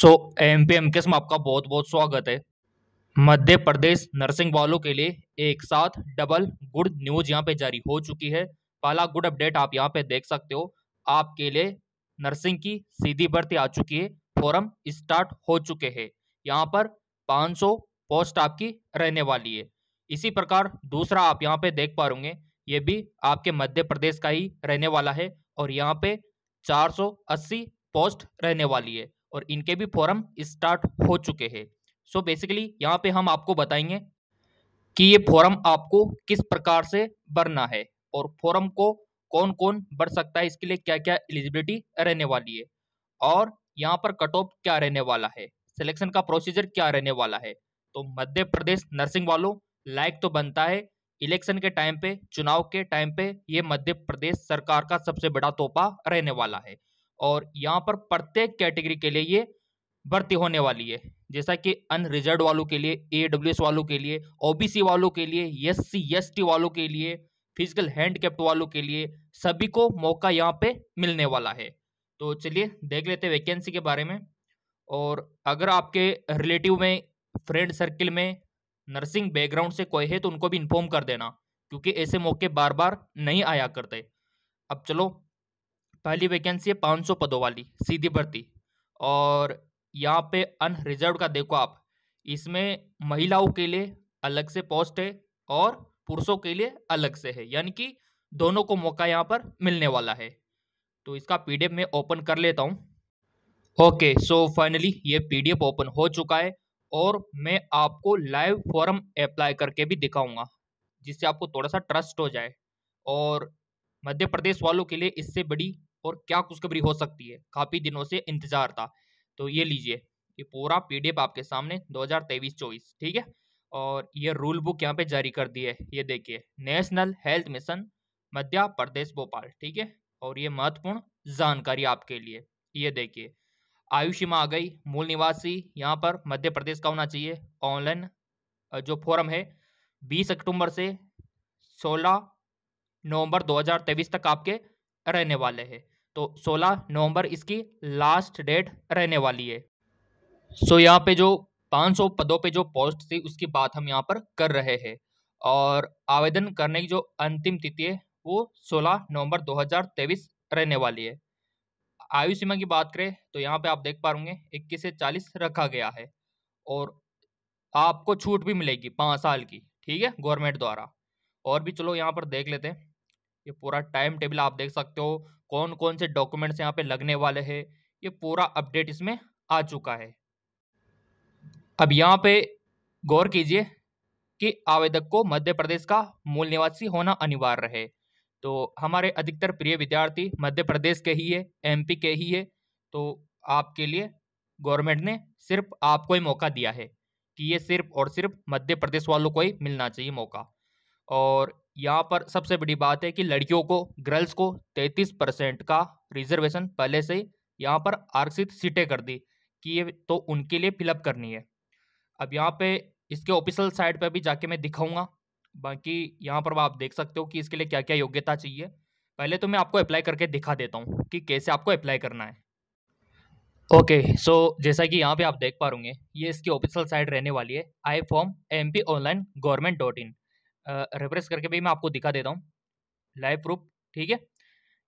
सो M P M किस्म आपका बहुत बहुत स्वागत है मध्य प्रदेश नर्सिंग वालों के लिए एक साथ डबल गुड न्यूज यहाँ पे जारी हो चुकी है पहला गुड अपडेट आप यहाँ पे देख सकते हो आपके लिए नर्सिंग की सीधी भर्ती आ चुकी है फॉर्म स्टार्ट हो चुके हैं यहाँ पर 500 पोस्ट आपकी रहने वाली है इसी प्रकार दूसरा आप यहाँ पे देख पा रूंगे ये भी आपके मध्य प्रदेश का ही रहने वाला है और यहाँ पे चार पोस्ट रहने वाली है और इनके भी फॉर्म स्टार्ट हो चुके हैं सो बेसिकली यहाँ पे हम आपको बताएंगे कि ये फॉर्म आपको किस प्रकार से भरना है और फॉर्म को कौन कौन भर सकता है इसके लिए क्या क्या एलिजिबिलिटी रहने वाली है और यहाँ पर कट ऑफ क्या रहने वाला है सिलेक्शन का प्रोसीजर क्या रहने वाला है तो मध्य प्रदेश नर्सिंग वालों लायक तो बनता है इलेक्शन के टाइम पे चुनाव के टाइम पे ये मध्य प्रदेश सरकार का सबसे बड़ा तोहफा रहने वाला है और यहाँ पर प्रत्येक कैटेगरी के लिए ये भर्ती होने वाली है जैसा कि अनरिजर्व वालों के लिए ए वालों के लिए सी वालों के लिए एस सी वालों के लिए फिजिकल कैप्ट वालों के लिए सभी को मौका यहाँ पे मिलने वाला है तो चलिए देख लेते हैं वैकेंसी के बारे में और अगर आपके रिलेटिव में फ्रेंड सर्किल में नर्सिंग बैकग्राउंड से कोई है तो उनको भी इन्फॉर्म कर देना क्योंकि ऐसे मौके बार बार नहीं आया करते अब चलो पहली वैकेंसी है पाँच सौ पदों वाली सीधी भर्ती और यहाँ पे अनरिजर्व का देखो आप इसमें महिलाओं के लिए अलग से पोस्ट है और पुरुषों के लिए अलग से है यानी कि दोनों को मौका यहाँ पर मिलने वाला है तो इसका पीडीएफ मैं ओपन कर लेता हूँ ओके सो फाइनली ये एफ ओपन हो चुका है और मैं आपको लाइव फॉर्म अप्लाई करके भी दिखाऊंगा जिससे आपको थोड़ा सा ट्रस्ट हो जाए और मध्य प्रदेश वालों के लिए इससे बड़ी और क्या खुशखबरी हो सकती है काफ़ी दिनों से इंतजार था तो ये लीजिए ये पूरा पीडीएफ आपके सामने 2023-24 ठीक है और ये रूल बुक यहाँ पे जारी कर दी है ये देखिए national health mission Madhya Pradesh Bhopal ठीक है और ये महत्वपूर्ण जानकारी आपके लिए ये देखिए आयु आ गई मूल निवासी यहाँ पर मध्य प्रदेश का होना चाहिए ऑनलाइन जो फॉर्म है 20 अक्टूबर से 16 नवंबर 2023 तक आपके रहने वाले हैं तो 16 नवंबर इसकी लास्ट डेट रहने वाली है सो यहाँ पे जो 500 पदों पे जो पोस्ट थी उसकी बात हम यहाँ पर कर रहे हैं और आवेदन करने की जो अंतिम तिथि है वो 16 नवंबर 2023 रहने वाली है आयु सीमा की बात करें तो यहाँ पे आप देख पा रूंगे इक्कीस से चालीस रखा गया है और आपको छूट भी मिलेगी पाँच साल की ठीक है गवर्नमेंट द्वारा और भी चलो यहाँ पर देख लेते हैं ये पूरा टाइम टेबल आप देख सकते हो कौन कौन से डॉक्यूमेंट्स यहाँ पे लगने वाले हैं ये पूरा अपडेट इसमें आ चुका है अब यहाँ पे गौर कीजिए कि आवेदक को मध्य प्रदेश का मूल निवासी होना अनिवार्य रहे तो हमारे अधिकतर प्रिय विद्यार्थी मध्य प्रदेश के ही है एम के ही है तो आपके लिए गवर्नमेंट ने सिर्फ आपको ही मौका दिया है कि ये सिर्फ और सिर्फ मध्य प्रदेश वालों को ही मिलना चाहिए मौका और यहाँ पर सबसे बड़ी बात है कि लड़कियों को गर्ल्स को 33 परसेंट का रिजर्वेशन पहले से ही यहाँ पर आरक्षित सीटें कर दी कि ये तो उनके लिए फिलअप करनी है अब यहाँ पे इसके ऑफिशियल साइट पर भी जाके मैं दिखाऊंगा बाकी यहाँ पर आप देख सकते हो कि इसके लिए क्या क्या योग्यता चाहिए पहले तो मैं आपको अप्लाई करके दिखा देता हूँ कि कैसे आपको अप्लाई करना है ओके सो जैसा कि यहाँ पे आप देख पा रूंगे ये इसकी ऑफिशियल साइट रहने वाली है आई form M P online government dot in refresh करके भी मैं आपको दिखा देता हूँ लाइव प्रूफ ठीक है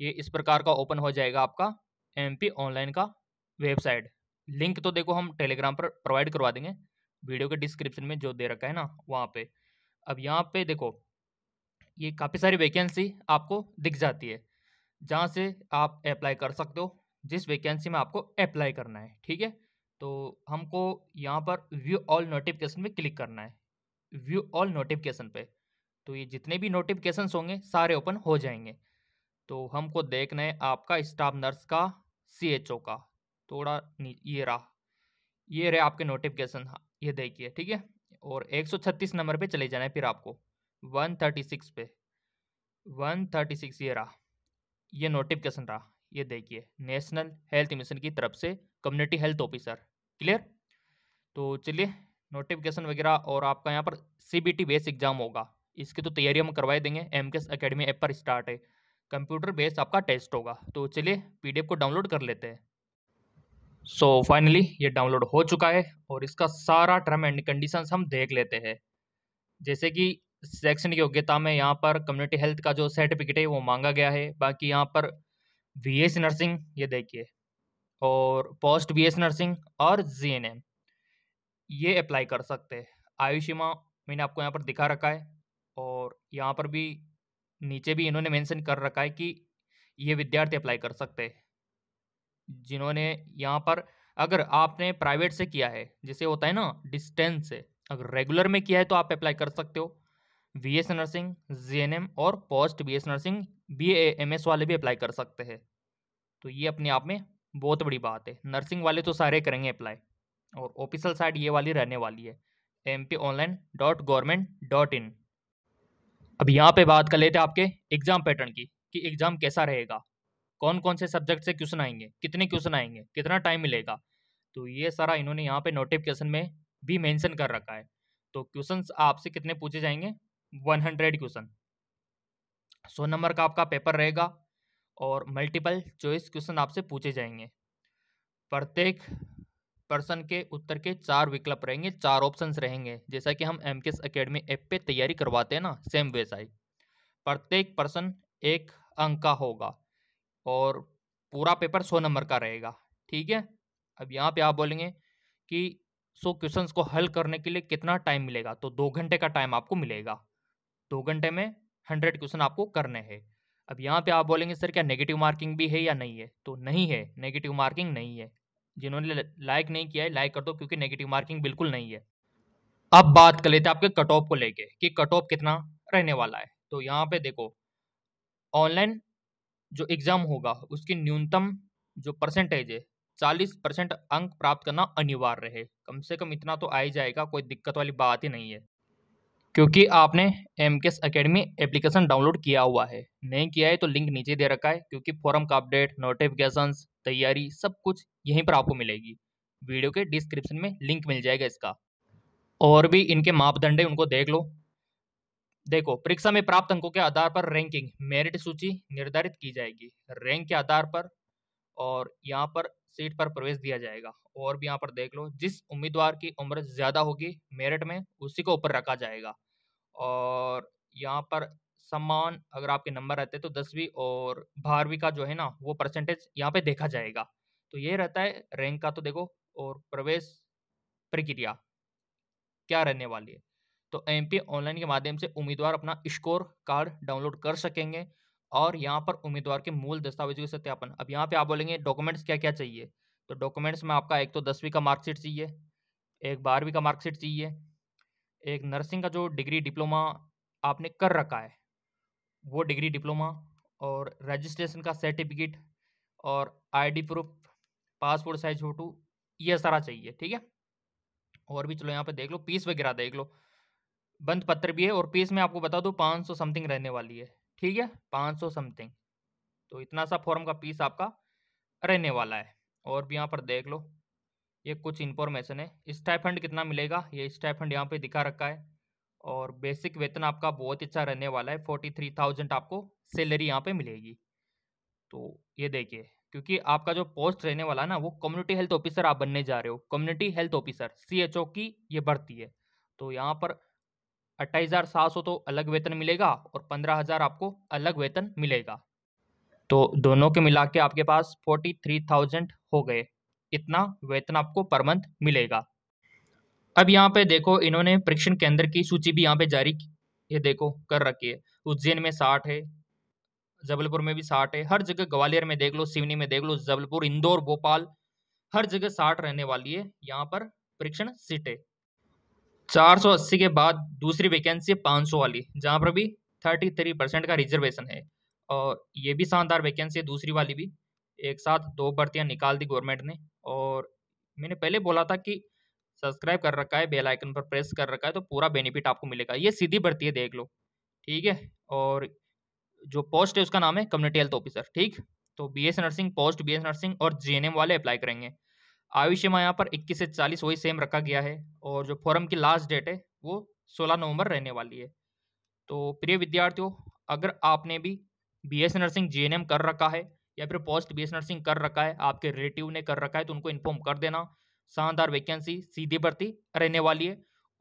ये इस प्रकार का ओपन हो जाएगा आपका एम ऑनलाइन का वेबसाइट लिंक तो देखो हम टेलीग्राम पर प्रोवाइड करवा देंगे वीडियो के डिस्क्रिप्शन में जो दे रखा है ना वहाँ पे अब यहाँ पे देखो ये काफ़ी सारी वैकेंसी आपको दिख जाती है जहाँ से आप अप्लाई कर सकते हो जिस वैकेंसी में आपको अप्लाई करना है ठीक है तो हमको यहाँ पर व्यू ऑल नोटिफिकेशन में क्लिक करना है व्यू ऑल नोटिफिकेशन पे तो ये जितने भी नोटिफिकेशन होंगे सारे ओपन हो जाएंगे तो हमको देखना है आपका स्टाफ नर्स का सी का थोड़ा ये रहा ये रहे आपके नोटिफिकेशन हाँ, ये देखिए ठीक है और 136 नंबर पे चले जाना है फिर आपको 136 पे 136 ये रहा ये नोटिफिकेशन रहा ये देखिए नेशनल हेल्थ मिशन की तरफ से कम्युनिटी हेल्थ ऑफिसर क्लियर तो चलिए नोटिफिकेशन वगैरह और आपका यहाँ पर टी बेस एग्ज़ाम होगा इसकी तो तैयारी हम करवाए देंगे M K S academy app पर स्टार्ट है कंप्यूटर बेस्ड आपका टेस्ट होगा तो चलिए पी को डाउनलोड कर लेते हैं सो so, फाइनली ये डाउनलोड हो चुका है और इसका सारा टर्म एंड कंडीशन हम देख लेते हैं जैसे कि सेक्शन की योग्यता में यहाँ पर कम्युनिटी हेल्थ का जो सर्टिफिकेट है वो मांगा गया है बाकी यहाँ पर वी एस नर्सिंग ये देखिए और पोस्ट वी एस नर्सिंग और जी एन एम ये अप्लाई कर सकते हैं आयुष सीमा मैंने आपको यहाँ पर दिखा रखा है और यहाँ पर भी नीचे भी इन्होंने मेंशन कर रखा है कि ये विद्यार्थी अप्लाई कर सकते हैं जिन्होंने यहाँ पर अगर आपने प्राइवेट से किया है जैसे होता है ना डिस्टेंस से अगर रेगुलर में किया है तो आप अप्लाई कर सकते हो B S nursing G N M और post B S nursing B M S वाले भी अप्लाई कर सकते हैं तो ये अपने आप में बहुत बड़ी बात है नर्सिंग वाले तो सारे करेंगे अप्लाई और ऑफिशियल साइट ये वाली रहने वाली है M P online dot government dot in अब यहाँ पे बात कर लेते हैं आपके एग्जाम पैटर्न की कि एग्जाम कैसा रहेगा कौन कौन से सब्जेक्ट से क्वेश्चन आएंगे कितने क्वेश्चन आएंगे कितना टाइम मिलेगा तो ये सारा इन्होंने यहाँ पे नोटिफिकेशन में भी मेंशन कर रखा है तो क्वेश्चन आपसे कितने पूछे जाएंगे वन हंड्रेड क्वेश्चन सौ नंबर का आपका पेपर रहेगा और मल्टीपल चॉइस क्वेश्चन आपसे पूछे जाएंगे प्रत्येक प्रश्न के उत्तर के चार विकल्प रहेंगे चार ऑप्शंस रहेंगे जैसा कि हम M K S academy app पे तैयारी करवाते हैं ना सेम वैसा ही प्रत्येक प्रश्न एक अंक का होगा और पूरा पेपर सौ नंबर का रहेगा ठीक है अब यहाँ पे आप बोलेंगे कि सौ क्वेश्चन को हल करने के लिए कितना टाइम मिलेगा तो दो घंटे का टाइम आपको मिलेगा दो घंटे में हंड्रेड क्वेश्चन आपको करने हैं अब यहाँ पे आप बोलेंगे सर क्या नेगेटिव मार्किंग भी है या नहीं है तो नहीं है नेगेटिव मार्किंग नहीं है जिन्होंने लाइक नहीं किया है लाइक कर दो क्योंकि नेगेटिव मार्किंग बिल्कुल नहीं है अब बात कर लेते हैं आपके कट ऑफ को लेके कि कट ऑफ कितना रहने वाला है तो यहाँ पे देखो ऑनलाइन जो एग्ज़ाम होगा उसकी न्यूनतम जो परसेंटेज है चालीस परसेंट अंक प्राप्त करना अनिवार्य है कम से कम इतना तो आ ही जाएगा कोई दिक्कत वाली बात ही नहीं है क्योंकि आपने M K S academy application download किया हुआ है नहीं किया है तो लिंक नीचे दे रखा है क्योंकि फॉरम का अपडेट नोटिफिकेशंस तैयारी सब कुछ यहीं पर आपको मिलेगी वीडियो के डिस्क्रिप्शन में लिंक मिल जाएगा इसका और भी इनके मापदंड उनको देख लो देखो परीक्षा में प्राप्त अंकों के आधार पर रैंकिंग मेरिट सूची निर्धारित की जाएगी रैंक के आधार पर और यहाँ पर सीट पर प्रवेश दिया जाएगा और भी यहाँ पर देख लो जिस उम्मीदवार की उम्र ज़्यादा होगी मेरिट में उसी को ऊपर रखा जाएगा और यहाँ पर सम्मान अगर आपके नंबर रहते हैं तो दसवीं और बारहवीं का जो है ना वो परसेंटेज यहाँ पे देखा जाएगा तो ये रहता है रैंक का तो देखो और प्रवेश प्रक्रिया क्या रहने वाली है तो एम ऑनलाइन के माध्यम से उम्मीदवार अपना स्कोर कार्ड डाउनलोड कर सकेंगे और यहाँ पर उम्मीदवार के मूल दस्तावेजों के सत्यापन अब यहाँ पे आप बोलेंगे डॉक्यूमेंट्स क्या क्या चाहिए तो डॉक्यूमेंट्स में आपका एक तो दसवीं का मार्कशीट चाहिए एक बारहवीं का मार्कशीट चाहिए एक नर्सिंग का जो डिग्री डिप्लोमा आपने कर रखा है वो डिग्री डिप्लोमा और रजिस्ट्रेशन का सर्टिफिकेट और ID proof passport size photo ये सारा चाहिए ठीक है और भी चलो यहाँ पे देख लो पीस वगैरह देख लो बंद पत्र भी है और पीस में आपको बता दूँ पाँच सौ समथिंग रहने वाली है ठीक है पाँच सौ समथिंग तो इतना सा फॉर्म का पीस आपका रहने वाला है और भी यहाँ पर देख लो ये कुछ इन्फॉर्मेशन है स्टाइफंड कितना मिलेगा ये स्टाइफंड यहाँ पर दिखा रखा है और बेसिक वेतन आपका बहुत अच्छा रहने वाला है फोर्टी थ्री थाउजेंड आपको सैलरी यहाँ पे मिलेगी तो ये देखिए क्योंकि आपका जो पोस्ट रहने वाला ना वो कम्युनिटी हेल्थ ऑफिसर आप बनने जा रहे हो community health officer C H O की ये भर्ती है तो यहाँ पर अट्ठाईस हज़ार सात सौ तो अलग वेतन मिलेगा और पंद्रह हज़ार आपको अलग वेतन मिलेगा तो दोनों के मिला के आपके पास फोर्टी थ्री थाउजेंड हो गए इतना वेतन आपको पर मंथ मिलेगा अब यहाँ पे देखो इन्होंने परीक्षण केंद्र की सूची भी यहाँ पे जारी ये देखो कर रखी है उज्जैन में साठ है जबलपुर में भी साठ है हर जगह ग्वालियर में देख लो सिवनी में देख लो जबलपुर इंदौर भोपाल हर जगह साठ रहने वाली है यहाँ पर परीक्षण सीटें अस्सी के बाद दूसरी वैकेंसी पाँच सौ वाली जहाँ पर भी थर्टी थ्री परसेंट का रिजर्वेशन है और ये भी शानदार वैकेंसी है दूसरी वाली भी एक साथ दो भर्तियाँ निकाल दी गवर्नमेंट ने और मैंने पहले बोला था कि सब्सक्राइब कर रखा है बेल आइकन पर प्रेस कर रखा है तो पूरा बेनिफिट आपको मिलेगा ये सीधी भर्ती है देख लो ठीक है और जो पोस्ट है उसका नाम है कम्युनिटी हेल्थ ऑफिसर ठीक तो B S nursing post B S nursing और जे वाले अप्लाई करेंगे आयुष्य में यहाँ पर इक्कीस से चालीस वही सेम रखा गया है और जो फॉर्म की लास्ट डेट है वो सोलह नवंबर रहने वाली है तो प्रिय विद्यार्थियों अगर आपने भी बी एस नर्सिंग जे कर रखा है या फिर पोस्ट बी एस नर्सिंग कर रखा है आपके रिलेटिव ने कर रखा है तो उनको इन्फॉर्म कर देना शानदार वैकेंसी सीधी भर्ती रहने वाली है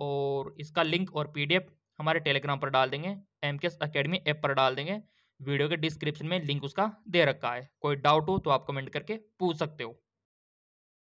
और इसका लिंक और पीडीएफ हमारे टेलीग्राम पर डाल देंगे एम के अकेडमी ऐप पर डाल देंगे वीडियो के डिस्क्रिप्शन में लिंक उसका दे रखा है कोई डाउट हो तो आप कमेंट करके पूछ सकते हो